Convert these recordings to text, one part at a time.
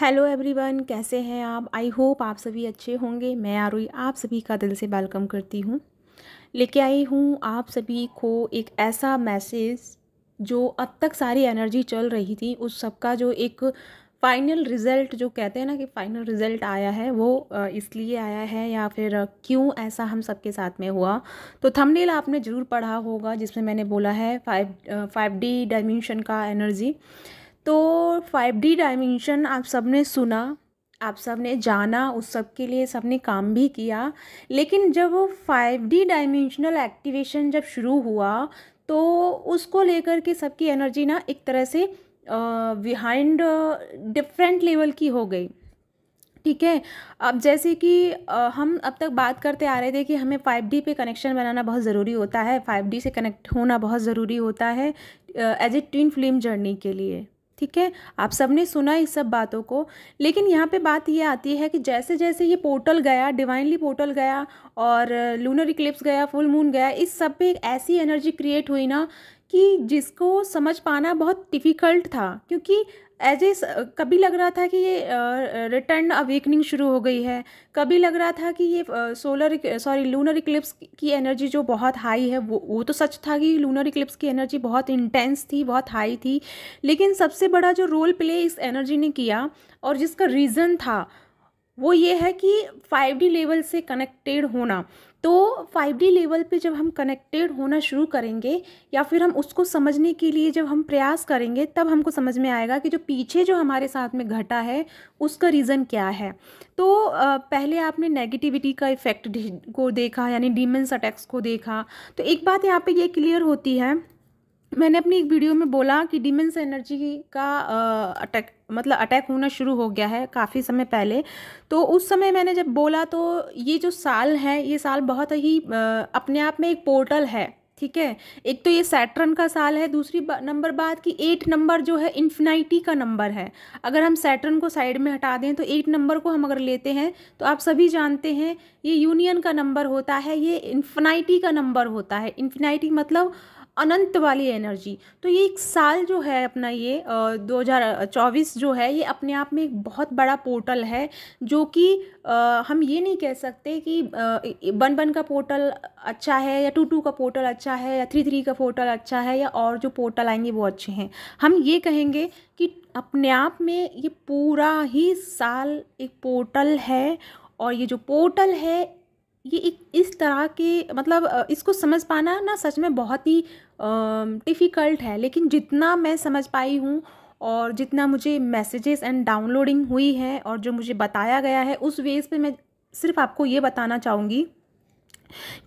Hello everyone कैसे हैं आप आई होप आप सभी अच्छे होंगे मैं आरोही आप सभी का दिल से वेलकम करती हूँ लेके आई हूँ आप सभी को एक ऐसा मैसेज जो अब तक सारी एनर्जी चल रही थी उस सबका जो एक फाइनल रिज़ल्ट जो कहते हैं ना कि फ़ाइनल रिज़ल्ट आया है वो इसलिए आया है या फिर क्यों ऐसा हम सबके साथ में हुआ तो थंबनेल आपने ज़रूर पढ़ा होगा जिसमें मैंने बोला है फाइव फाइव डी डायमेंशन का एनर्जी तो फाइव डी डायमेंशन आप सब ने सुना आप सब ने जाना उस सब के लिए सब ने काम भी किया लेकिन जब वो फाइव डी डायमेंशनल एक्टिवेशन जब शुरू हुआ तो उसको लेकर के सबकी एनर्जी ना एक तरह से बिहाइंड डिफरेंट लेवल की हो गई ठीक है अब जैसे कि आ, हम अब तक बात करते आ रहे थे कि हमें 5D पे कनेक्शन बनाना बहुत ज़रूरी होता है 5D से कनेक्ट होना बहुत ज़रूरी होता है as a twin flame journey के लिए ठीक है आप सबने सुना इस सब बातों को लेकिन यहाँ पे बात ये आती है कि जैसे जैसे ये पोर्टल गया डिवाइनली पोर्टल गया और लूनर इक्लिप्स गया फुल मून गया इस सब पे एक ऐसी एनर्जी क्रिएट हुई ना कि जिसको समझ पाना बहुत डिफ़िकल्ट था क्योंकि एज ए कभी लग रहा था कि ये रिटर्न अवेकनिंग शुरू हो गई है कभी लग रहा था कि ये सोलर सॉरी लूनर इक्लिप्स की एनर्जी जो बहुत हाई है वो वो तो सच था कि लूनर इक्लिप्स की एनर्जी बहुत इंटेंस थी बहुत हाई थी लेकिन सबसे बड़ा जो रोल प्ले इस एनर्जी ने किया और जिसका रीज़न था वो ये है कि 5D लेवल से कनेक्टेड होना तो 5D लेवल पे जब हम कनेक्टेड होना शुरू करेंगे या फिर हम उसको समझने के लिए जब हम प्रयास करेंगे तब हमको समझ में आएगा कि जो पीछे जो हमारे साथ में घटा है उसका रीज़न क्या है तो पहले आपने नेगेटिविटी का इफ़ेक्ट को देखा यानी डीमेंस अटैक्स को देखा तो एक बात यहाँ पे ये क्लियर होती है मैंने अपनी एक वीडियो में बोला कि डिमेंस एनर्जी का अटैक मतलब अटैक होना शुरू हो गया है काफ़ी समय पहले तो उस समय मैंने जब बोला तो ये जो साल है ये साल बहुत ही अपने आप में एक पोर्टल है ठीक है एक तो ये सैटर्न का साल है दूसरी बा, नंबर बात कि एट नंबर जो है इन्फिनाइटी का नंबर है अगर हम सैटर्न को साइड में हटा दें तो एट नंबर को हम अगर लेते हैं तो आप सभी जानते हैं ये यूनियन का नंबर होता है ये इन्फिनाइटी का नंबर होता है इन्फिनाइटी मतलब अनंत वाली एनर्जी तो ये एक साल जो है अपना ये दो जो है ये अपने आप में एक बहुत बड़ा पोर्टल है जो कि हम ये नहीं कह सकते कि वन वन का पोर्टल अच्छा है या टू टू का पोर्टल अच्छा है या थ्री थ्री का पोर्टल अच्छा है या और जो पोर्टल आएंगे वो अच्छे हैं हम ये कहेंगे कि अपने आप में ये पूरा ही साल एक पोर्टल है और ये जो पोर्टल है ये एक इस तरह के मतलब इसको समझ पाना ना सच में बहुत ही डिफ़िकल्ट है लेकिन जितना मैं समझ पाई हूँ और जितना मुझे मैसेजेस एंड डाउनलोडिंग हुई है और जो मुझे बताया गया है उस वेज़ पे मैं सिर्फ आपको ये बताना चाहूँगी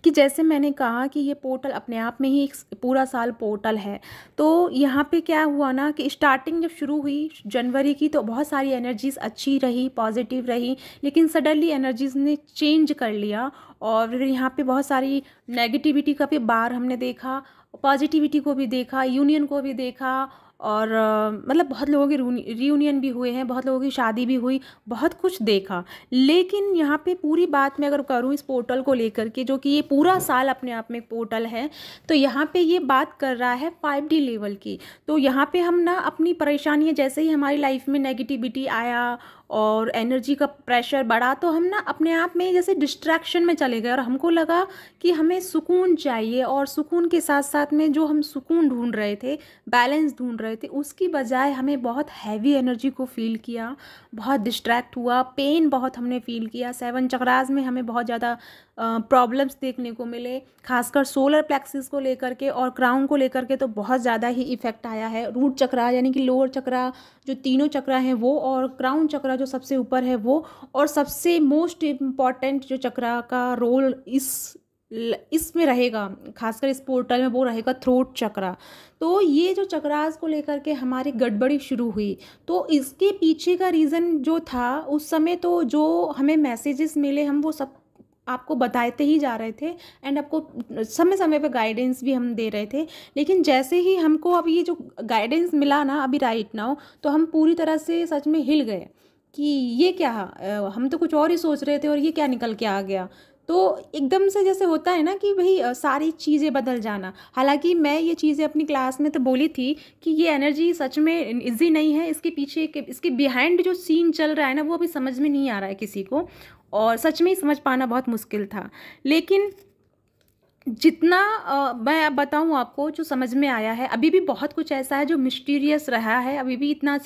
कि जैसे मैंने कहा कि ये पोर्टल अपने आप में ही एक पूरा साल पोर्टल है तो यहाँ पे क्या हुआ ना कि स्टार्टिंग जब शुरू हुई जनवरी की तो बहुत सारी एनर्जीज़ अच्छी रही पॉजिटिव रही लेकिन सडनली एनर्जीज़ ने चेंज कर लिया और यहाँ पे बहुत सारी नेगेटिविटी का भी बार हमने देखा पॉजिटिविटी को भी देखा यूनियन को भी देखा और मतलब बहुत लोगों के रीयूनियन भी हुए हैं बहुत लोगों की शादी भी हुई बहुत कुछ देखा लेकिन यहाँ पे पूरी बात मैं अगर करूँ इस पोर्टल को लेकर के जो कि ये पूरा साल अपने आप में एक पोर्टल है तो यहाँ पे ये बात कर रहा है फाइव डी लेवल की तो यहाँ पे हम ना अपनी परेशानियाँ जैसे ही हमारी लाइफ में नेगेटिविटी आया और एनर्जी का प्रेशर बढ़ा तो हम ना अपने आप में जैसे डिस्ट्रैक्शन में चले गए और हमको लगा कि हमें सुकून चाहिए और सुकून के साथ साथ में जो हम सुकून ढूंढ रहे थे बैलेंस ढूंढ रहे थे उसकी बजाय हमें बहुत हैवी एनर्जी को फील किया बहुत डिस्ट्रैक्ट हुआ पेन बहुत हमने फील किया सेवन चक्रास में हमें बहुत ज़्यादा प्रॉब्लम्स देखने को मिले खासकर सोलर प्लेक्सिस को लेकर के और क्राउन को लेकर के तो बहुत ज़्यादा ही इफेक्ट आया है रूट चक्रा यानी कि लोअर चक्रा जो तीनों चक्रा हैं वो और क्राउन चक्रा जो सबसे ऊपर है वो और सबसे मोस्ट इम्पॉर्टेंट जो चक्रा का रोल इस इसमें रहेगा खासकर इस पोर्टल में वो रहेगा थ्रोट चक्रा तो ये जो चक्रास को लेकर के हमारी गड़बड़ी शुरू हुई तो इसके पीछे का रीज़न जो था उस समय तो जो हमें मैसेजेस मिले हम वो सब आपको बताते ही जा रहे थे एंड आपको समय समय पर गाइडेंस भी हम दे रहे थे लेकिन जैसे ही हमको अब ये जो गाइडेंस मिला ना अभी राइट नाउ तो हम पूरी तरह से सच में हिल गए कि ये क्या हम तो कुछ और ही सोच रहे थे और ये क्या निकल के आ गया तो एकदम से जैसे होता है ना कि भाई सारी चीज़ें बदल जाना हालांकि मैं ये चीज़ें अपनी क्लास में तो बोली थी कि ये एनर्जी सच में इजी नहीं है इसके पीछे इसके बिहाइंड जो सीन चल रहा है ना वो अभी समझ में नहीं आ रहा है किसी को और सच में ही समझ पाना बहुत मुश्किल था लेकिन जितना मैं मैं बताऊं आपको जो समझ में आया है अभी भी बहुत कुछ ऐसा है जो मिस्टीरियस रहा है अभी भी इतना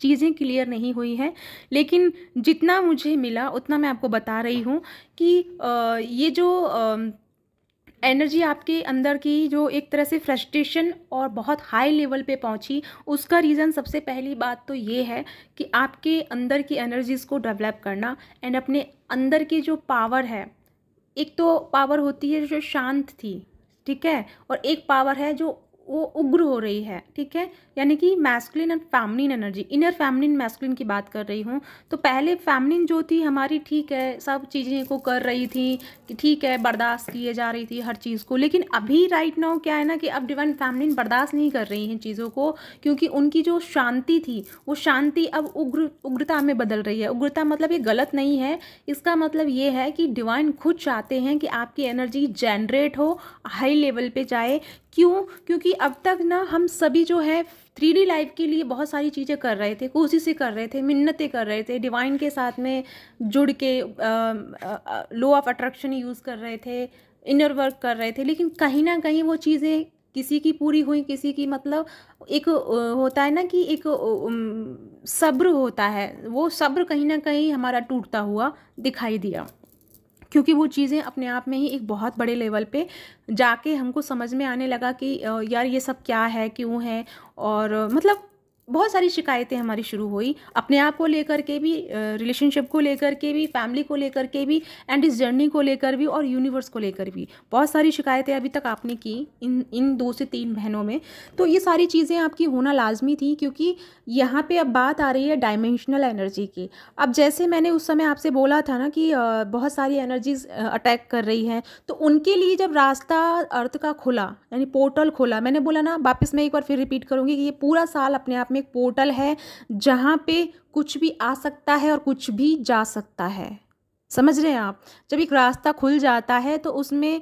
चीज़ें क्लियर नहीं हुई हैं लेकिन जितना मुझे मिला उतना मैं आपको बता रही हूँ कि ये जो एनर्जी आपके अंदर की जो एक तरह से फ्रस्ट्रेशन और बहुत हाई लेवल पे पहुंची उसका रीज़न सबसे पहली बात तो ये है कि आपके अंदर की एनर्जीज़ को डेवलप करना एंड अपने अंदर की जो पावर है एक तो पावर होती है जो शांत थी ठीक है और एक पावर है जो वो उग्र हो रही है ठीक है यानी कि masculine and feminine energy inner feminine masculine की बात कर रही हूँ तो पहले फैमिलिन जो थी हमारी ठीक है सब चीज़ें को कर रही थी ठीक है बर्दाश्त किए जा रही थी हर चीज़ को लेकिन अभी राइट नाउ क्या है ना कि अब डिवाइन फैमिलिन बर्दाश्त नहीं कर रही हैं चीज़ों को क्योंकि उनकी जो शांति थी वो शांति अब उग्र उग्रता में बदल रही है उग्रता मतलब ये गलत नहीं है इसका मतलब ये है कि डिवाइन खुद चाहते हैं कि आपकी एनर्जी जनरेट हो हाई लेवल पर जाए क्यों क्योंकि अब तक ना हम सभी जो है थ्री डी लाइफ के लिए बहुत सारी चीज़ें कर रहे थे कोशिशें कर रहे थे मिन्नतें कर रहे थे डिवाइन के साथ में जुड़ के लॉ ऑफ अट्रैक्शन यूज़ कर रहे थे इनर वर्क कर रहे थे लेकिन कहीं ना कहीं वो चीज़ें किसी की पूरी हुई किसी की मतलब एक होता है ना कि एक सब्र होता है वो सब्र कहीं ना कहीं हमारा टूटता हुआ दिखाई दिया क्योंकि वो चीज़ें अपने आप में ही एक बहुत बड़े लेवल पे जाके हमको समझ में आने लगा कि यार ये सब क्या है क्यों है और मतलब बहुत सारी शिकायतें हमारी शुरू हुई अपने आप को लेकर के भी रिलेशनशिप को लेकर के भी फैमिली को लेकर के भी एंड इस जर्नी को लेकर भी और यूनिवर्स को लेकर भी बहुत सारी शिकायतें अभी तक आपने की इन इन दो से तीन बहनों में तो ये सारी चीज़ें आपकी होना लाजमी थी क्योंकि यहाँ पे अब बात आ रही है डायमेंशनल एनर्जी की अब जैसे मैंने उस समय आपसे बोला था ना कि बहुत सारी एनर्जीज अटैक कर रही हैं तो उनके लिए जब रास्ता अर्थ का खुला यानी पोर्टल खुला मैंने बोला ना वापस मैं एक बार फिर रिपीट करूँगी कि ये पूरा साल अपने आप में एक पोर्टल है जहाँ पे कुछ भी आ सकता है और कुछ भी जा सकता है समझ रहे हैं आप जब एक रास्ता खुल जाता है तो उसमें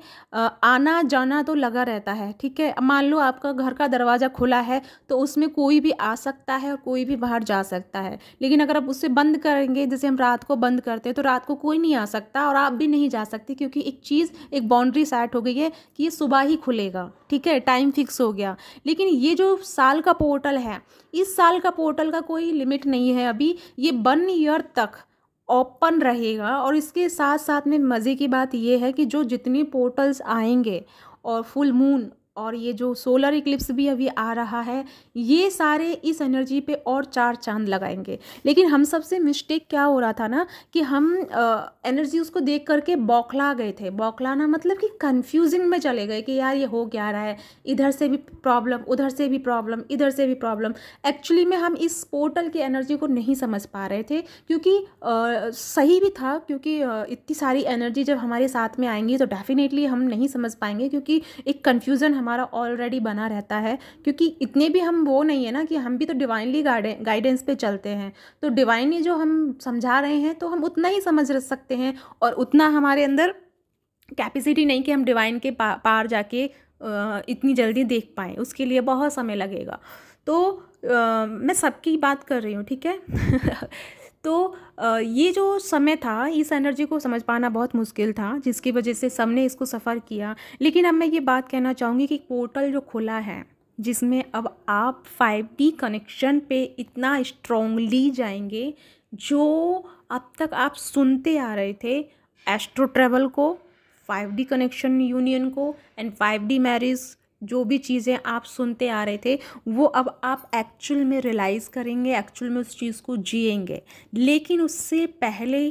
आना जाना तो लगा रहता है ठीक है मान लो आपका घर का दरवाज़ा खुला है तो उसमें कोई भी आ सकता है और कोई भी बाहर जा सकता है लेकिन अगर आप उससे बंद करेंगे जैसे हम रात को बंद करते हैं तो रात को कोई नहीं आ सकता और आप भी नहीं जा सकते क्योंकि एक चीज़ एक बाउंड्री सेट हो गई है कि ये सुबह ही खुलेगा ठीक है टाइम फिक्स हो गया लेकिन ये जो साल का पोर्टल है इस साल का पोर्टल का कोई लिमिट नहीं है अभी ये वन ईयर तक ओपन रहेगा और इसके साथ साथ में मज़े की बात यह है कि जो जितने पोर्टल्स आएंगे और फुल मून और ये जो सोलर इक्लिप्स भी अभी आ रहा है ये सारे इस एनर्जी पे और चार चांद लगाएंगे लेकिन हम सबसे मिस्टेक क्या हो रहा था ना कि हम आ, एनर्जी उसको देख करके बौखला गए थे बौखलाना मतलब कि कंफ्यूजिंग में चले गए कि यार ये हो क्या रहा है इधर से भी प्रॉब्लम उधर से भी प्रॉब्लम इधर से भी प्रॉब्लम एक्चुअली में हम इस पोर्टल की एनर्जी को नहीं समझ पा रहे थे क्योंकि आ, सही भी था क्योंकि आ, इतनी सारी एनर्जी जब हमारे साथ में आएंगी तो डेफिनेटली हम नहीं समझ पाएंगे क्योंकि एक कन्फ्यूज़न हमारा ऑलरेडी बना रहता है क्योंकि इतने भी हम वो नहीं है ना कि हम भी तो डिवाइनली गाइडेंस पे चलते हैं तो डिवाइनली जो हम समझा रहे हैं तो हम उतना ही समझ सकते हैं और उतना हमारे अंदर कैपेसिटी नहीं कि हम डिवाइन के पा, पार जाके इतनी जल्दी देख पाएँ उसके लिए बहुत समय लगेगा तो आ, मैं सबकी बात कर रही हूँ ठीक है तो ये जो समय था इस एनर्जी को समझ पाना बहुत मुश्किल था जिसकी वजह से सबने इसको सफ़र किया लेकिन अब मैं ये बात कहना चाहूँगी कि पोर्टल जो खुला है जिसमें अब आप 5D कनेक्शन पे इतना स्ट्रोंगली जाएंगे जो अब तक आप सुनते आ रहे थे एस्ट्रो ट्रेवल को 5D कनेक्शन यूनियन को एंड 5D मैरिज जो भी चीज़ें आप सुनते आ रहे थे वो अब आप एक्चुअल में रियलाइज़ करेंगे एक्चुअल में उस चीज़ को जिएंगे लेकिन उससे पहले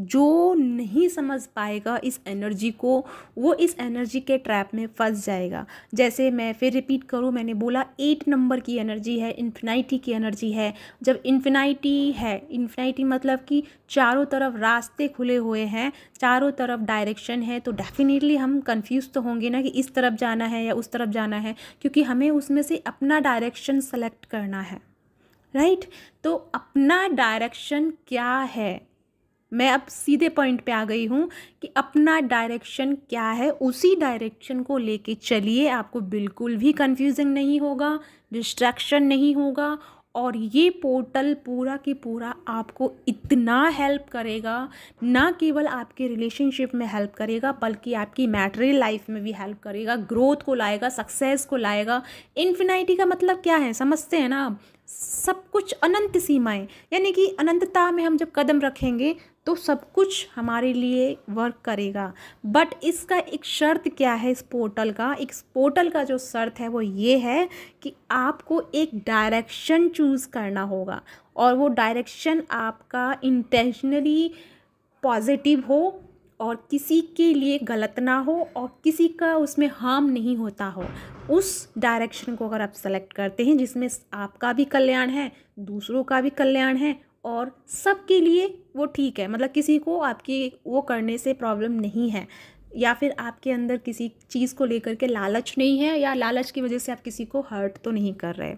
जो नहीं समझ पाएगा इस एनर्जी को वो इस एनर्जी के ट्रैप में फंस जाएगा जैसे मैं फिर रिपीट करूँ मैंने बोला एट नंबर की एनर्जी है इन्फिनाइटी की एनर्जी है जब इन्फिनाइटी है इन्फिनाइटी मतलब कि चारों तरफ रास्ते खुले हुए हैं चारों तरफ डायरेक्शन है तो डेफिनेटली हम कन्फ्यूज़ तो होंगे ना कि इस तरफ जाना है या उस तरफ जाना है क्योंकि हमें उसमें से अपना डायरेक्शन सेलेक्ट करना है राइट right? तो अपना डायरेक्शन क्या है मैं अब सीधे पॉइंट पे आ गई हूँ कि अपना डायरेक्शन क्या है उसी डायरेक्शन को लेके चलिए आपको बिल्कुल भी कंफ्यूजिंग नहीं होगा डिस्ट्रैक्शन नहीं होगा और ये पोर्टल पूरा के पूरा आपको इतना हेल्प करेगा ना केवल आपके रिलेशनशिप में हेल्प करेगा बल्कि आपकी मैटरियल लाइफ में भी हेल्प करेगा ग्रोथ को लाएगा सक्सेस को लाएगा इन्फिनाइटी का मतलब क्या है समझते हैं ना सब कुछ अनंत सीमाएं यानी कि अनंतता में हम जब कदम रखेंगे तो सब कुछ हमारे लिए वर्क करेगा बट इसका एक शर्त क्या है इस पोर्टल का एक पोर्टल का जो शर्त है वो ये है कि आपको एक डायरेक्शन चूज़ करना होगा और वो डायरेक्शन आपका इंटेंशनली पॉजिटिव हो और किसी के लिए गलत ना हो और किसी का उसमें हार्म नहीं होता हो उस डायरेक्शन को अगर आप सेलेक्ट करते हैं जिसमें आपका भी कल्याण है दूसरों का भी कल्याण है और सबके लिए वो ठीक है मतलब किसी को आपकी वो करने से प्रॉब्लम नहीं है या फिर आपके अंदर किसी चीज़ को लेकर के लालच नहीं है या लालच की वजह से आप किसी को हर्ट तो नहीं कर रहे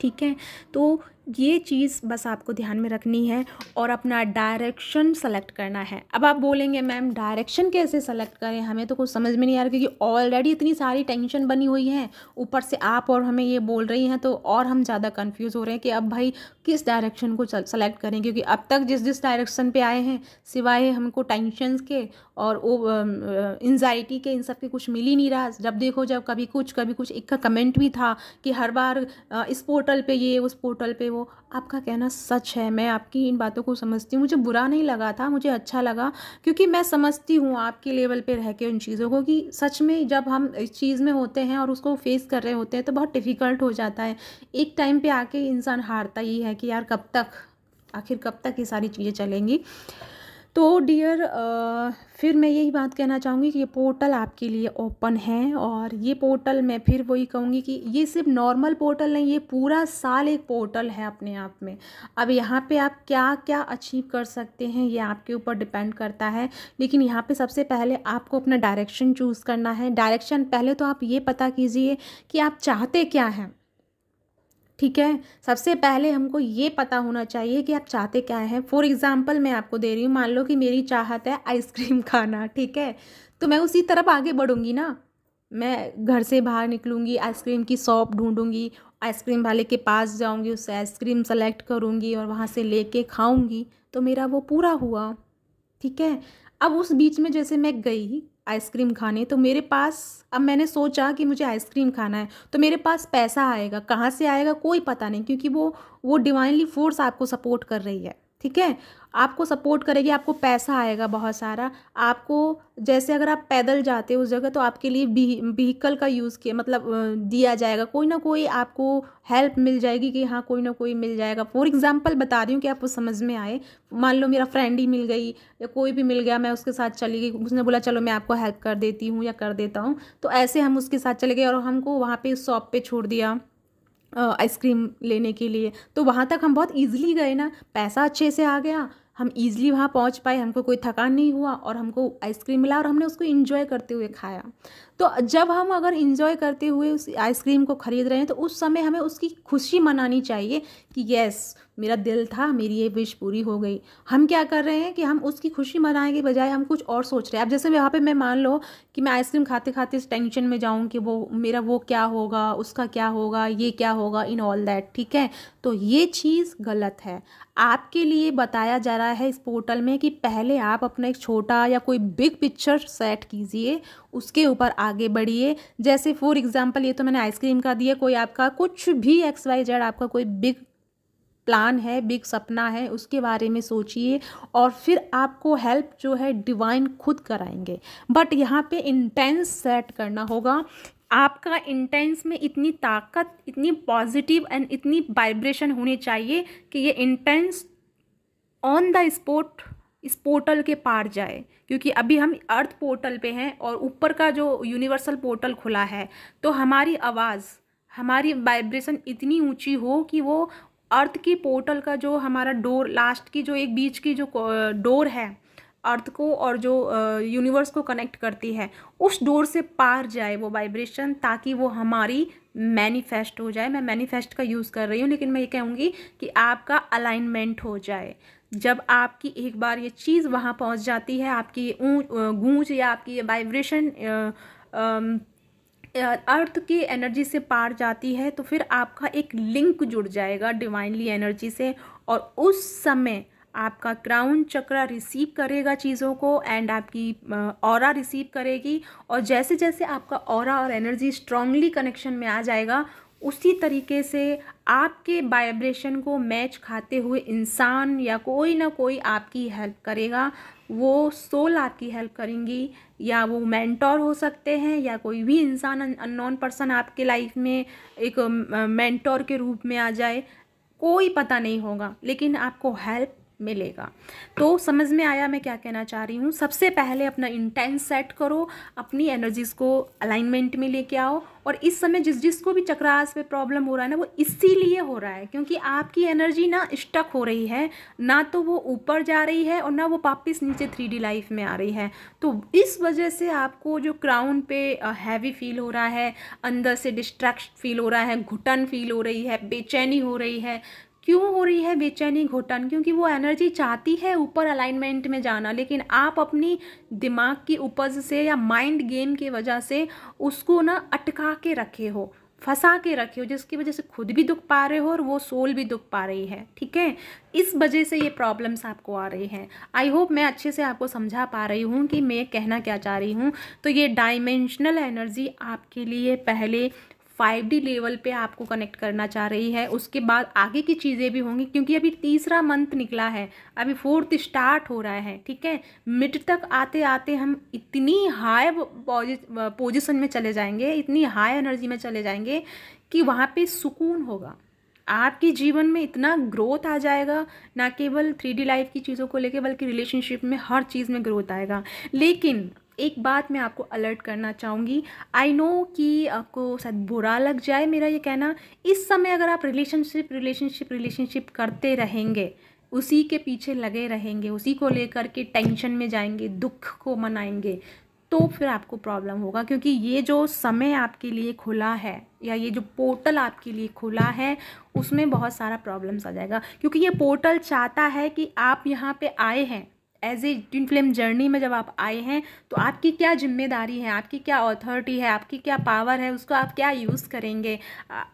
ठीक है तो ये चीज़ बस आपको ध्यान में रखनी है और अपना डायरेक्शन सेलेक्ट करना है अब आप बोलेंगे मैम डायरेक्शन कैसे सेलेक्ट करें हमें तो कुछ समझ में नहीं आ रहा क्योंकि ऑलरेडी इतनी सारी टेंशन बनी हुई है ऊपर से आप और हमें ये बोल रही हैं तो और हम ज़्यादा कन्फ्यूज़ हो रहे हैं कि अब भाई किस डायरेक्शन को सेलेक्ट करें क्योंकि अब तक जिस जिस डायरेक्शन पर आए हैं सिवाय हमको टेंशन के और वो एनजाइटी के इन सब के कुछ मिल ही नहीं रहा जब देखो जब कभी कुछ कभी कुछ एक कमेंट भी था कि हर बार इस पोर्टल पर ये उस पोर्टल पर वो हो आपका कहना सच है मैं आपकी इन बातों को समझती हूँ मुझे बुरा नहीं लगा था मुझे अच्छा लगा क्योंकि मैं समझती हूँ आपके लेवल पे रह के उन चीज़ों को कि सच में जब हम इस चीज़ में होते हैं और उसको फेस कर रहे होते हैं तो बहुत डिफ़िकल्ट हो जाता है एक टाइम पर आके इंसान हारता ही है कि यार कब तक आखिर कब तक ये सारी चीज़ें चलेंगी तो डियर फिर मैं यही बात कहना चाहूँगी कि ये पोर्टल आपके लिए ओपन है और ये पोर्टल मैं फिर वही कहूँगी कि ये सिर्फ नॉर्मल पोर्टल नहीं ये पूरा साल एक पोर्टल है अपने आप में अब यहाँ पे आप क्या क्या अचीव कर सकते हैं ये आपके ऊपर डिपेंड करता है लेकिन यहाँ पे सबसे पहले आपको अपना डायरेक्शन चूज़ करना है डायरेक्शन पहले तो आप ये पता कीजिए कि आप चाहते क्या हैं ठीक है सबसे पहले हमको ये पता होना चाहिए कि आप चाहते क्या हैं फॉर एग्ज़ाम्पल मैं आपको दे रही हूँ मान लो कि मेरी चाहत है आइसक्रीम खाना ठीक है तो मैं उसी तरफ आगे बढ़ूँगी ना मैं घर से बाहर निकलूँगी आइसक्रीम की शॉप ढूँढूँगी आइसक्रीम वाले के पास जाऊँगी उससे आइसक्रीम सेलेक्ट करूँगी और वहाँ से ले कर खाऊँगी तो मेरा वो पूरा हुआ ठीक है अब उस बीच में जैसे मैं गई आइसक्रीम खाने तो मेरे पास अब मैंने सोचा कि मुझे आइसक्रीम खाना है तो मेरे पास पैसा आएगा कहाँ से आएगा कोई पता नहीं क्योंकि वो वो डिवाइनली फोर्स आपको सपोर्ट कर रही है ठीक है आपको सपोर्ट करेगी आपको पैसा आएगा बहुत सारा आपको जैसे अगर आप पैदल जाते हो उस जगह तो आपके लिए व्हीकल का यूज़ किया मतलब दिया जाएगा कोई ना कोई आपको हेल्प मिल जाएगी कि हाँ कोई ना कोई मिल जाएगा फॉर एग्जांपल बता रही हूँ कि आपको समझ में आए मान लो मेरा फ्रेंड ही मिल गई या कोई भी मिल गया मैं उसके साथ चली गई उसने बोला चलो मैं आपको हेल्प कर देती हूँ या कर देता हूँ तो ऐसे हम उसके साथ चले गए और हमको वहाँ पर शॉप पर छोड़ दिया आइसक्रीम लेने के लिए तो वहाँ तक हम बहुत ईजिली गए ना पैसा अच्छे से आ गया हम ईज़िली वहाँ पहुँच पाए हमको कोई थकान नहीं हुआ और हमको आइसक्रीम मिला और हमने उसको इन्जॉय करते हुए खाया तो जब हम अगर इन्जॉय करते हुए उस आइसक्रीम को ख़रीद रहे हैं तो उस समय हमें उसकी खुशी मनानी चाहिए कि येस मेरा दिल था मेरी ये विश पूरी हो गई हम क्या कर रहे हैं कि हम उसकी खुशी मनाएं के बजाय हम कुछ और सोच रहे हैं अब जैसे यहाँ पे मैं मान लो कि मैं आइसक्रीम खाते खाते इस टेंशन में जाऊँ कि वो मेरा वो क्या होगा उसका क्या होगा ये क्या होगा इन ऑल दैट ठीक है तो ये चीज़ गलत है आपके लिए बताया जा रहा है इस पोर्टल में कि पहले आप अपना एक छोटा या कोई बिग पिक्चर सेट कीजिए उसके ऊपर आगे बढ़िए जैसे फॉर एग्जांपल ये तो मैंने आइसक्रीम का दिया कोई आपका कुछ भी एक्स वाई जेड आपका कोई बिग प्लान है बिग सपना है उसके बारे में सोचिए और फिर आपको हेल्प जो है डिवाइन खुद कराएंगे बट यहाँ पे इंटेंस सेट करना होगा आपका इंटेंस में इतनी ताकत इतनी पॉजिटिव एंड इतनी वाइब्रेशन होनी चाहिए कि ये इंटेंस ऑन द स्पॉट इस पोर्टल के पार जाए क्योंकि अभी हम अर्थ पोर्टल पे हैं और ऊपर का जो यूनिवर्सल पोर्टल खुला है तो हमारी आवाज़ हमारी वाइब्रेशन इतनी ऊंची हो कि वो अर्थ की पोर्टल का जो हमारा डोर लास्ट की जो एक बीच की जो डोर है अर्थ को और जो यूनिवर्स को कनेक्ट करती है उस डोर से पार जाए वो वाइब्रेशन ताकि वो हमारी मैनिफेस्ट हो जाए मैं मैनिफेस्ट का यूज़ कर रही हूँ लेकिन मैं ये कहूँगी कि आपका अलाइनमेंट हो जाए जब आपकी एक बार ये चीज़ वहाँ पहुँच जाती है आपकी ऊँच गूंज या आपकी ये वाइब्रेशन अर्थ की एनर्जी से पार जाती है तो फिर आपका एक लिंक जुड़ जाएगा डिवाइनली एनर्जी से और उस समय आपका क्राउन चक्र रिसीव करेगा चीज़ों को एंड आपकी और रिसीव करेगी और जैसे जैसे आपका और एनर्जी स्ट्रांगली कनेक्शन में आ जाएगा उसी तरीके से आपके वाइब्रेशन को मैच खाते हुए इंसान या कोई ना कोई आपकी हेल्प करेगा वो सोल आपकी हेल्प करेंगी या वो मेंटोर हो सकते हैं या कोई भी इंसान अननोन पर्सन आपके लाइफ में एक मेंटोर के रूप में आ जाए कोई पता नहीं होगा लेकिन आपको हेल्प मिलेगा तो समझ में आया मैं क्या कहना चाह रही हूँ सबसे पहले अपना इंटेंस सेट करो अपनी एनर्जीज़ को अलाइनमेंट में लेके आओ और इस समय जिस जिसको भी चक्रास पे प्रॉब्लम हो रहा है ना वो इसीलिए हो रहा है क्योंकि आपकी एनर्जी ना स्टक हो रही है ना तो वो ऊपर जा रही है और ना वो वापस नीचे थ्री लाइफ में आ रही है तो इस वजह से आपको जो क्राउन पे हैवी फील हो रहा है अंदर से डिस्ट्रैक्ट फील हो रहा है घुटन फील हो रही है बेचैनी हो रही है क्यों हो रही है बेचैनी घुटन क्योंकि वो एनर्जी चाहती है ऊपर अलाइनमेंट में जाना लेकिन आप अपनी दिमाग की उपज से या माइंड गेम की वजह से उसको ना अटका के रखे हो फंसा के रखे हो जिसकी वजह से खुद भी दुख पा रहे हो और वो सोल भी दुख पा रही है ठीक है इस वजह से ये प्रॉब्लम्स आपको आ रही हैं आई होप मैं अच्छे से आपको समझा पा रही हूँ कि मैं कहना क्या चाह रही हूँ तो ये डायमेंशनल एनर्जी आपके लिए पहले फाइव लेवल पे आपको कनेक्ट करना चाह रही है उसके बाद आगे की चीज़ें भी होंगी क्योंकि अभी तीसरा मंथ निकला है अभी फोर्थ स्टार्ट हो रहा है ठीक है मिड तक आते आते हम इतनी हाई पोजिशन में चले जाएंगे इतनी हाई एनर्जी में चले जाएंगे कि वहाँ पे सुकून होगा आपके जीवन में इतना ग्रोथ आ जाएगा ना केवल थ्री लाइफ की चीज़ों को लेकर बल्कि रिलेशनशिप में हर चीज़ में ग्रोथ आएगा लेकिन एक बात मैं आपको अलर्ट करना चाहूँगी आई नो कि आपको शायद बुरा लग जाए मेरा ये कहना इस समय अगर आप रिलेशनशिप रिलेशनशिप रिलेशनशिप करते रहेंगे उसी के पीछे लगे रहेंगे उसी को लेकर के टेंशन में जाएंगे दुख को मनाएंगे तो फिर आपको प्रॉब्लम होगा क्योंकि ये जो समय आपके लिए खुला है या ये जो पोर्टल आपके लिए खुला है उसमें बहुत सारा प्रॉब्लम्स सा आ जाएगा क्योंकि ये पोर्टल चाहता है कि आप यहाँ पे आए हैं as a twin flame journey में जब आप आए हैं तो आपकी क्या जिम्मेदारी है आपकी क्या अथॉरिटी है आपकी क्या पावर है उसको आप क्या यूज़ करेंगे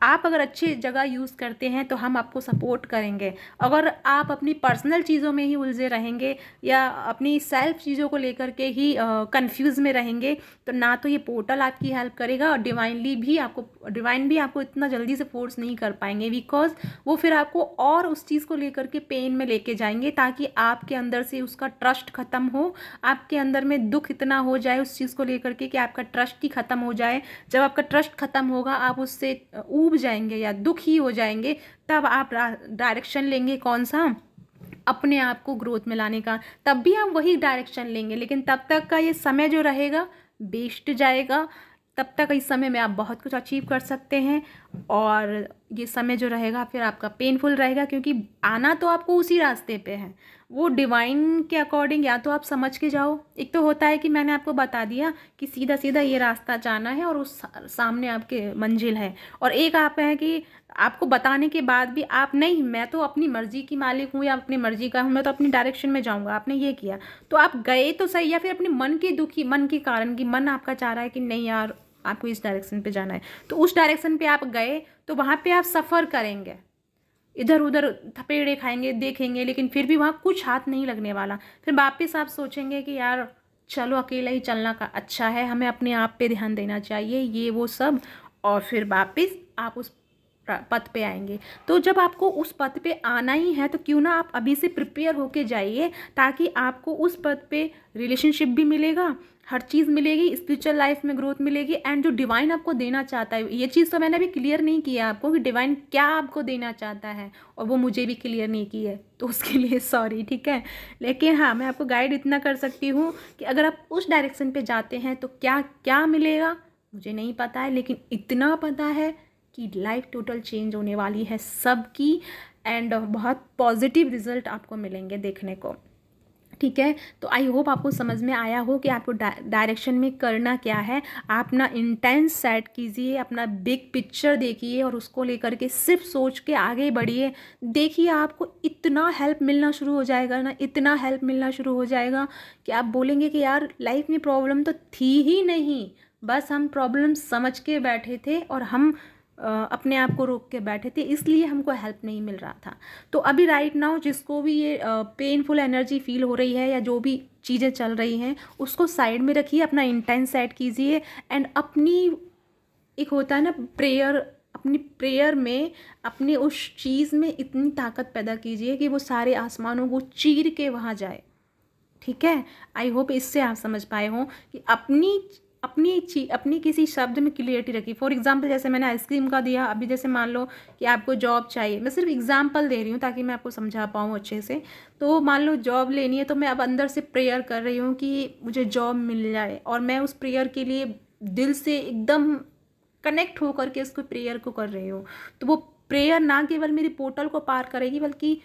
आप अगर अच्छी जगह यूज़ करते हैं तो हम आपको सपोर्ट करेंगे अगर आप अपनी पर्सनल चीज़ों में ही उलझे रहेंगे या अपनी सेल्फ चीज़ों को लेकर के ही कन्फ्यूज़ में रहेंगे तो ना तो ये पोर्टल आपकी हेल्प करेगा और डिवाइनली भी आपको डिवाइन भी आपको इतना जल्दी से फोर्स नहीं कर पाएंगे बिकॉज वो फिर आपको और उस चीज़ को लेकर के पेन में लेके जाएंगे ताकि आपके अंदर से उसका ट्रस्ट ख़त्म हो आपके अंदर में दुख इतना हो जाए उस चीज़ को लेकर के कि आपका ट्रस्ट ही ख़त्म हो जाए जब आपका ट्रस्ट ख़त्म होगा आप उससे ऊब जाएंगे या दुख ही हो जाएंगे तब आप डायरेक्शन लेंगे कौन सा अपने आप को ग्रोथ में लाने का तब भी आप वही डायरेक्शन लेंगे लेकिन तब तक का ये समय जो रहेगा वेस्ट जाएगा तब तक इस समय में आप बहुत कुछ अचीव कर सकते हैं और ये समय जो रहेगा फिर आपका पेनफुल रहेगा क्योंकि आना तो आपको उसी रास्ते पे है वो डिवाइन के अकॉर्डिंग या तो आप समझ के जाओ एक तो होता है कि मैंने आपको बता दिया कि सीधा सीधा ये रास्ता जाना है और उस सामने आपके मंजिल है और एक आप है कि आपको बताने के बाद भी आप नहीं मैं तो अपनी मर्ज़ी की मालिक हूँ या अपनी मर्ज़ी का हूँ मैं तो अपनी डायरेक्शन में जाऊँगा आपने ये किया तो आप गए तो सही या फिर अपने मन की दुखी मन के कारण कि मन आपका चाह रहा है कि नहीं यार आपको इस डायरेक्शन पे जाना है तो उस डायरेक्शन पे आप गए तो वहाँ पे आप सफ़र करेंगे इधर उधर थपेड़े खाएंगे देखेंगे लेकिन फिर भी वहाँ कुछ हाथ नहीं लगने वाला फिर वापस आप सोचेंगे कि यार चलो अकेला ही चलना का अच्छा है हमें अपने आप पर ध्यान देना चाहिए ये वो सब और फिर वापस आप उस पथ पे आएंगे तो जब आपको उस पथ पे आना ही है तो क्यों ना आप अभी से प्रिपेयर होके जाइए ताकि आपको उस पथ पे रिलेशनशिप भी मिलेगा हर चीज़ मिलेगी स्पिरिचुअल लाइफ में ग्रोथ मिलेगी एंड जो डिवाइन आपको देना चाहता है ये चीज़ तो मैंने अभी क्लियर नहीं किया आपको कि डिवाइन क्या आपको देना चाहता है और वो मुझे भी क्लियर नहीं की है तो उसके लिए सॉरी ठीक है लेकिन हाँ मैं आपको गाइड इतना कर सकती हूँ कि अगर आप उस डायरेक्शन पर जाते हैं तो क्या क्या मिलेगा मुझे नहीं पता है लेकिन इतना पता है कि लाइफ टोटल चेंज होने वाली है सबकी एंड बहुत पॉजिटिव रिजल्ट आपको मिलेंगे देखने को ठीक है तो आई होप आपको समझ में आया हो कि आपको डायरेक्शन में करना क्या है आप ना इंटेंस सेट कीजिए अपना बिग पिक्चर देखिए और उसको लेकर के सिर्फ सोच के आगे बढ़िए देखिए आपको इतना हेल्प मिलना शुरू हो जाएगा ना इतना हेल्प मिलना शुरू हो जाएगा कि आप बोलेंगे कि यार लाइफ में प्रॉब्लम तो थी ही नहीं बस हम प्रॉब्लम समझ के बैठे थे और हम अपने आप को रोक के बैठे थे इसलिए हमको हेल्प नहीं मिल रहा था तो अभी राइट नाउ जिसको भी ये पेनफुल एनर्जी फील हो रही है या जो भी चीज़ें चल रही हैं उसको साइड में रखिए अपना इंटेंस सेट कीजिए एंड अपनी एक होता है ना प्रेयर अपनी प्रेयर में अपने उस चीज़ में इतनी ताकत पैदा कीजिए कि वो सारे आसमानों को चीर के वहाँ जाए ठीक है आई होप इससे आप समझ पाए हों कि अपनी अपनी ची अपनी किसी शब्द में क्लियरिटी रखी फॉर एग्जाम्पल जैसे मैंने आइसक्रीम का दिया अभी जैसे मान लो कि आपको जॉब चाहिए मैं सिर्फ एग्जाम्पल दे रही हूँ ताकि मैं आपको समझा पाऊँ अच्छे से तो मान लो जॉब लेनी है तो मैं अब अंदर से प्रेयर कर रही हूँ कि मुझे जॉब मिल जाए और मैं उस प्रेयर के लिए दिल से एकदम कनेक्ट होकर के उसको प्रेयर को कर रही हूँ तो वो प्रेयर ना केवल मेरी पोर्टल को पार करेगी बल्कि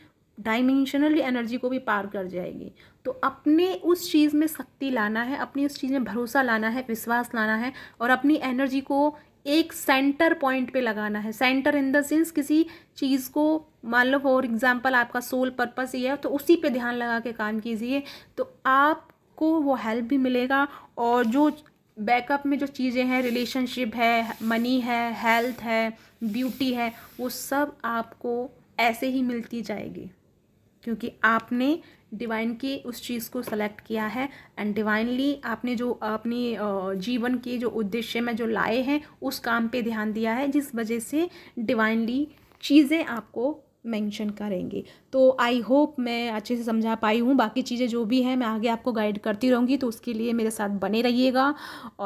डायमेंशनली एनर्जी को भी पार कर जाएगी तो अपने उस चीज़ में शक्ति लाना है अपनी उस चीज़ में भरोसा लाना है विश्वास लाना है और अपनी एनर्जी को एक सेंटर पॉइंट पे लगाना है सेंटर इन द सेंस किसी चीज़ को मान लो फॉर एग्जांपल आपका सोल पर्पस ये है तो उसी पे ध्यान लगा के काम कीजिए तो आपको वो हेल्प भी मिलेगा और जो बैकअप में जो चीज़ें हैं रिलेशनशिप है मनी है हेल्थ है ब्यूटी है वो सब आपको ऐसे ही मिलती जाएगी क्योंकि आपने डिवाइन की उस चीज़ को सेलेक्ट किया है एंड डिवाइनली आपने जो अपनी जीवन के जो उद्देश्य में जो लाए हैं उस काम पे ध्यान दिया है जिस वजह से डिवाइनली चीज़ें आपको मेंशन करेंगे तो आई होप मैं अच्छे से समझा पाई हूँ बाकी चीज़ें जो भी हैं मैं आगे आपको गाइड करती रहूँगी तो उसके लिए मेरे साथ बने रहिएगा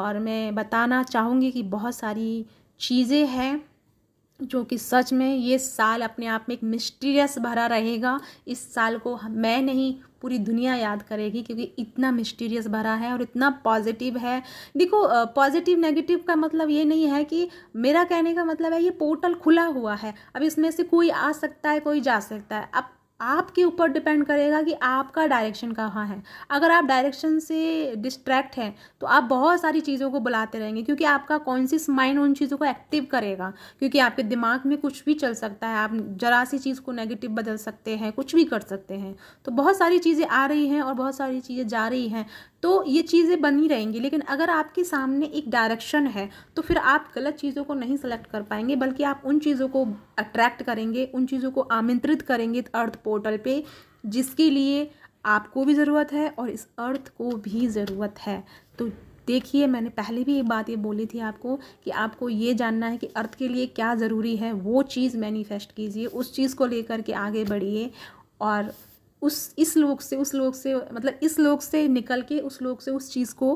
और मैं बताना चाहूँगी कि बहुत सारी चीज़ें हैं जो कि सच में ये साल अपने आप में एक मिस्टीरियस भरा रहेगा इस साल को मैं नहीं पूरी दुनिया याद करेगी क्योंकि इतना मिस्टीरियस भरा है और इतना पॉजिटिव है देखो पॉजिटिव नेगेटिव का मतलब ये नहीं है कि मेरा कहने का मतलब है ये पोर्टल खुला हुआ है अब इसमें से कोई आ सकता है कोई जा सकता है अब आपके ऊपर डिपेंड करेगा कि आपका डायरेक्शन कहाँ है अगर आप डायरेक्शन से डिस्ट्रैक्ट हैं तो आप बहुत सारी चीज़ों को बुलाते रहेंगे क्योंकि आपका कॉन्सियस माइंड उन चीज़ों को एक्टिव करेगा क्योंकि आपके दिमाग में कुछ भी चल सकता है आप जरा सी चीज़ को नेगेटिव बदल सकते हैं कुछ भी कर सकते हैं तो बहुत सारी चीज़ें आ रही हैं और बहुत सारी चीज़ें जा रही हैं तो ये चीज़ें बनी रहेंगी लेकिन अगर आपके सामने एक डायरेक्शन है तो फिर आप गलत चीज़ों को नहीं सेलेक्ट कर पाएंगे बल्कि आप उन चीज़ों को अट्रैक्ट करेंगे उन चीज़ों को आमंत्रित करेंगे अर्थ पोर्टल पे जिसके लिए आपको भी ज़रूरत है और इस अर्थ को भी ज़रूरत है तो देखिए मैंने पहले भी एक बात ये बोली थी आपको कि आपको ये जानना है कि अर्थ के लिए क्या ज़रूरी है वो चीज़ मैनिफेस्ट कीजिए उस चीज़ को लेकर के आगे बढ़िए और उस इस लोक से उस लोक से मतलब इस लोक से निकल के उस लोक से उस चीज़ को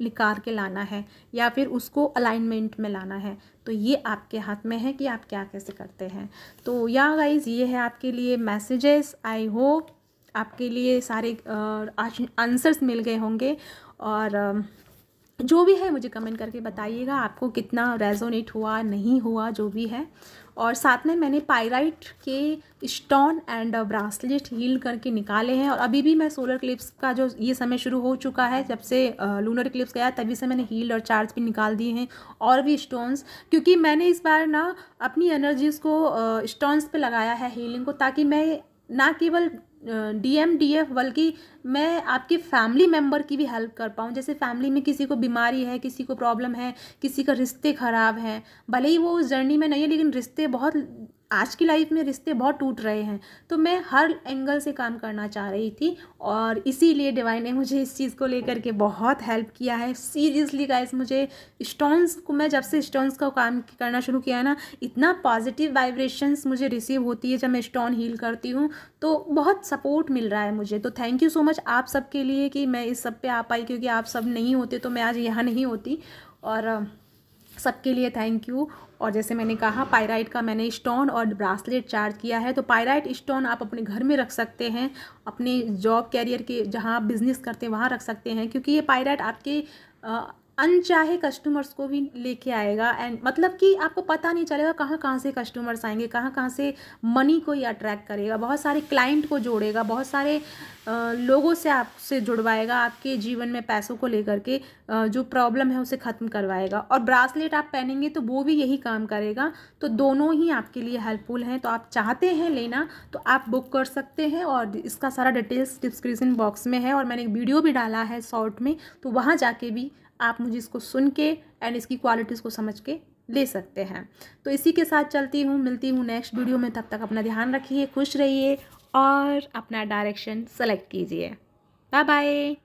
निकार के लाना है या फिर उसको अलाइनमेंट में लाना है तो ये आपके हाथ में है कि आप क्या कैसे करते हैं तो या गाइज ये है आपके लिए मैसेजेस आई होप आपके लिए सारे आंसर्स मिल गए होंगे और जो भी है मुझे कमेंट करके बताइएगा आपको कितना रेजोनेट हुआ नहीं हुआ जो भी है और साथ में मैंने पायराइट के स्टोन एंड ब्रासलेट हील करके निकाले हैं और अभी भी मैं सोलर क्लिप्स का जो ये समय शुरू हो चुका है जब से लूनर क्लिप्स गया तभी से मैंने हील और चार्ज भी निकाल दिए हैं और भी स्टोन्स क्योंकि मैंने इस बार ना अपनी एनर्जीज़ को स्टोन्स पे लगाया है हीलिंग को ताकि मैं ना केवल डीएम बल्कि मैं आपके फैमिली मेम्बर की भी हेल्प कर पाऊँ जैसे फैमिली में किसी को बीमारी है किसी को प्रॉब्लम है किसी का रिश्ते ख़राब हैं भले ही वो उस जर्नी में नहीं है लेकिन रिश्ते बहुत आज की लाइफ में रिश्ते बहुत टूट रहे हैं तो मैं हर एंगल से काम करना चाह रही थी और इसीलिए डिवाइन ने मुझे इस चीज़ को लेकर के बहुत हेल्प किया है सीरियसली गाइस मुझे स्टोन्स को मैं जब से स्टोन्स का काम करना शुरू किया है ना इतना पॉजिटिव वाइब्रेशंस मुझे रिसीव होती है जब मैं स्टोन हील करती हूँ तो बहुत सपोर्ट मिल रहा है मुझे तो थैंक यू सो मच आप सबके लिए कि मैं इस सब पे आ पाई क्योंकि आप सब नहीं होते तो मैं आज यहाँ नहीं होती और सबके लिए थैंक यू और जैसे मैंने कहा पायराइट का मैंने स्टोन और ब्रासलेट चार्ज किया है तो पायराइट स्टोन आप अपने घर में रख सकते हैं अपने जॉब कैरियर के जहाँ आप बिज़नेस करते हैं वहाँ रख सकते हैं क्योंकि ये पायराइट आपके अनचाहे कस्टमर्स को भी लेके आएगा एंड मतलब कि आपको पता नहीं चलेगा कहाँ कहाँ से कस्टमर्स आएंगे कहाँ कहाँ से मनी को ही अट्रैक्ट करेगा बहुत सारे क्लाइंट को जोड़ेगा बहुत सारे लोगों से आपसे जुड़वाएगा आपके जीवन में पैसों को लेकर के जो प्रॉब्लम है उसे ख़त्म करवाएगा और ब्रासलेट आप पहनेंगे तो वो भी यही काम करेगा तो दोनों ही आपके लिए हेल्पफुल हैं तो आप चाहते हैं लेना तो आप बुक कर सकते हैं और इसका सारा डिटेल्स डिस्क्रिप्शन बॉक्स में है और मैंने एक वीडियो भी डाला है शॉर्ट में तो वहाँ जाके भी आप मुझे इसको सुन के एंड इसकी क्वालिटीज़ को समझ के ले सकते हैं तो इसी के साथ चलती हूँ मिलती हूँ नेक्स्ट वीडियो में तब तक अपना ध्यान रखिए खुश रहिए और अपना डायरेक्शन सेलेक्ट कीजिए बाय बाय